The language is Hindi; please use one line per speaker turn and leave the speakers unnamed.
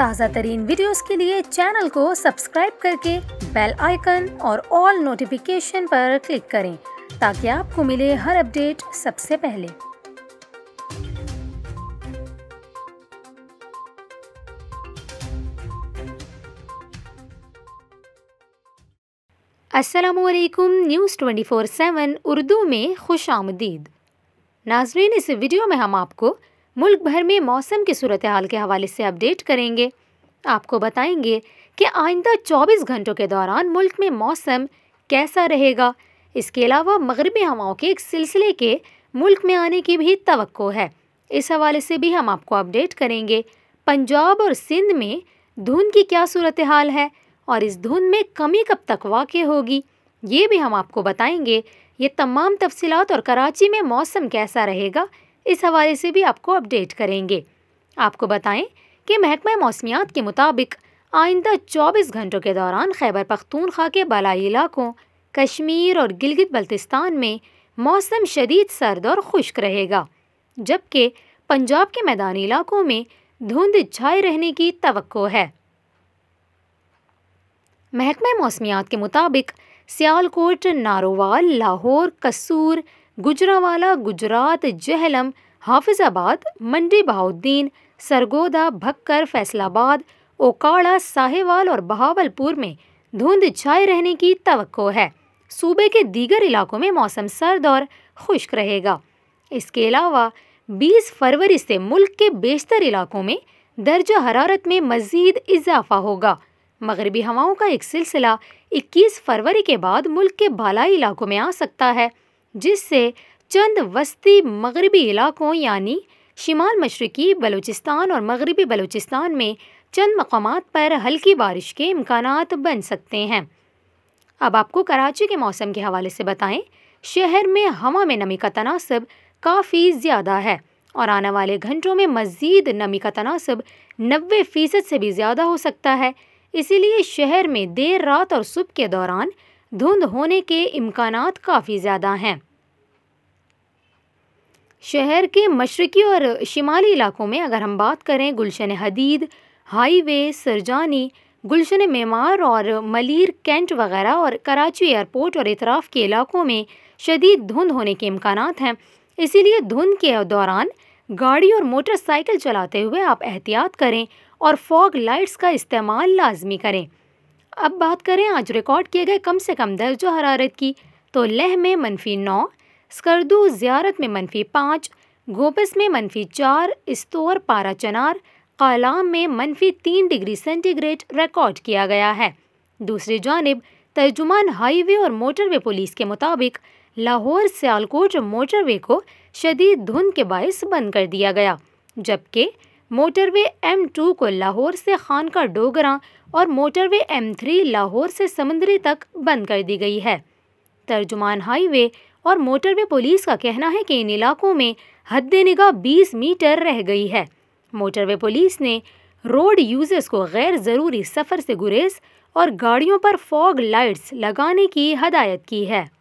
ताज़ा तरीन वीडियोस के लिए चैनल को सब्सक्राइब करके बेल आइकन और ऑल नोटिफिकेशन पर क्लिक करें ताकि आपको मिले हर अपडेट सबसे पहले असलकुम news twenty four seven Urdu में खुश आमदीद नाजरीन इस वीडियो में हम आपको मुल्क भर में मौसम की सूरत हाल के हवाले से अपडेट करेंगे आपको बताएंगे कि आइंदा 24 घंटों के दौरान मुल्क में मौसम कैसा रहेगा इसके अलावा मगरबी हवाओं के एक सिलसिले के मुल्क में आने की भी तो है इस हवाले से भी हम आपको अपडेट करेंगे पंजाब और सिंध में धुंध की क्या सूरत हाल है और इस धुंध में कमी कब तक वाक़ होगी ये भी हम आपको बताएंगे ये तमाम तफसलत और कराची में मौसम कैसा रहेगा इस हवाले से भी आपको अपडेट करेंगे आपको बताएं कि महकमा मौसमियात के मुताबिक आइंदा 24 घंटों के दौरान खैबर पख्तूनख्वा के बलाई इलाकों कश्मीर और गिलगित बल्तिस्तान में मौसम शदीद सर्द और खुश्क रहेगा जबकि पंजाब के मैदानी इलाकों में धुंध छाए रहने की तो है महकमा मौसमियात के मुताबिक सियालकोट नारोवाल लाहौर कसूर गुजरावाला गुजरात जहलम हाफिजाबाद मंडी बहाउद्दीन सरगोदा भक्कर फैसलाबाद ओकाड़ा साहेवाल और बहावलपुर में धुंध छाए रहने की तो है सूबे के दीगर इलाकों में मौसम सर्द और खुश्क रहेगा इसके अलावा 20 फरवरी से मुल्क के बेशतर इलाकों में दर्जा हरारत में मज़ीद इजाफा होगा मगरबी हवाओं का एक सिलसिला 21 फरवरी के बाद मुल्क के बालाई इलाकों में आ सकता है जिससे चंद वस्ती मगरबी इलाकों यानी शिमाल मशरक़ी बलूचिस्तान और मगरबी बलूचिस्तान में चंद मकाम पर हल्की बारिश के इम्कान बन सकते हैं अब आपको कराची के मौसम के हवाले से बताएं शहर में हवा में नमी का तनासब काफ़ी ज़्यादा है और आने वाले घंटों में मज़ीद नमी का तनासब नबे फ़ीसद से भी ज़्यादा हो सकता है इसीलिए शहर में देर रात और सुबह के दौरान धुंध होने के इम्कान काफ़ी ज़्यादा हैं शहर के मशरक़ी और शिमाली इलाक़ों में अगर हम बात करें गुलशन हदीद हाईवे सरजानी गुलशन मेमार और मलिर कैंट वगैरह और कराची एयरपोर्ट और इतराफ़ के इलाकों में शदीद धुंध होने के इम्कान हैं इसीलिए धुंध के दौरान गाड़ी और मोटरसाइकिल चलाते हुए आप एहतियात करें और फॉग लाइट्स का इस्तेमाल लाजमी करें अब बात करें आज रिकॉर्ड किए गए कम से कम दर्ज हरारत की तो लह में मनफी नौ स्कर्दू ज़्यारत में मनफी पाँच गोपस में मनफी चार इस्तौर पारा चनार कलाम में मनफी तीन डिग्री सेंटीग्रेड रिकॉर्ड किया गया है दूसरी जानब तर्जुमान हाईवे और मोटरवे पुलिस के मुताबिक लाहौर सियालकोट मोटरवे को शदीद धुंध के बायस बंद कर दिया गया जबकि मोटरवे एम टू को लाहौर से खान का डोगरा और मोटरवे एम थ्री लाहौर से समुद्री तक बंद कर दी गई है तर्जुमान हाईवे और मोटरवे पुलिस का कहना है कि इन इलाकों में हद निगाह बीस मीटर रह गई है मोटरवे पुलिस ने रोड यूजर्स को गैर ज़रूरी सफ़र से गुरेज और गाड़ियों पर फॉग लाइट्स लगाने की हदायत की है